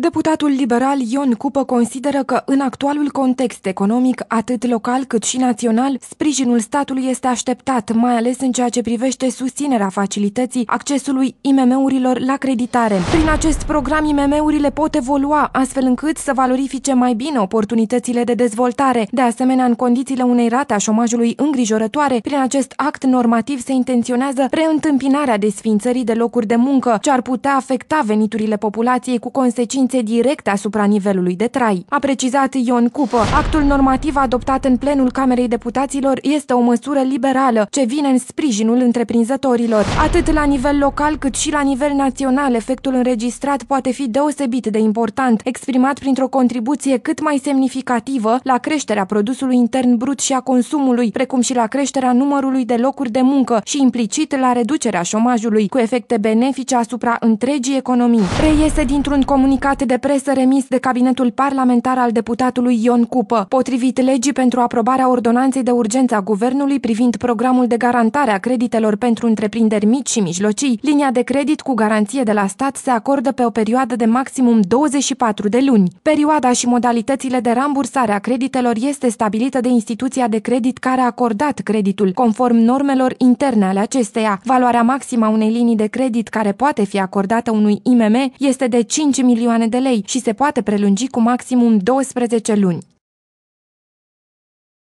Deputatul liberal Ion Cupă consideră că în actualul context economic, atât local cât și național, sprijinul statului este așteptat, mai ales în ceea ce privește susținerea facilității accesului IMM-urilor la creditare. Prin acest program, IMM-urile pot evolua, astfel încât să valorifice mai bine oportunitățile de dezvoltare. De asemenea, în condițiile unei rate a șomajului îngrijorătoare, prin acest act normativ se intenționează preîntâmpinarea desfințării de locuri de muncă, ce ar putea afecta veniturile populației cu consecințe consecințe directe asupra nivelului de trai. A precizat Ion Cupă, actul normativ adoptat în plenul Camerei Deputaților este o măsură liberală ce vine în sprijinul întreprinzătorilor. Atât la nivel local cât și la nivel național, efectul înregistrat poate fi deosebit de important, exprimat printr-o contribuție cât mai semnificativă la creșterea produsului intern brut și a consumului, precum și la creșterea numărului de locuri de muncă și implicit la reducerea șomajului, cu efecte benefice asupra întregii economii. Reiese dintr-un comunicat comunicat de presă remis de cabinetul parlamentar al deputatului Ion Cupă, potrivit legii pentru aprobarea ordonanței de urgență a guvernului privind programul de garantare a creditelor pentru întreprinderi mici și mijlocii. Linia de credit cu garanție de la stat se acordă pe o perioadă de maximum 24 de luni. Perioada și modalitățile de rambursare a creditelor este stabilită de instituția de credit care a acordat creditul, conform normelor interne ale acesteia. Valoarea maximă a unei linii de credit care poate fi acordată unui IMM este de 5 milioane de lei și se poate prelungi cu maximum 12 luni.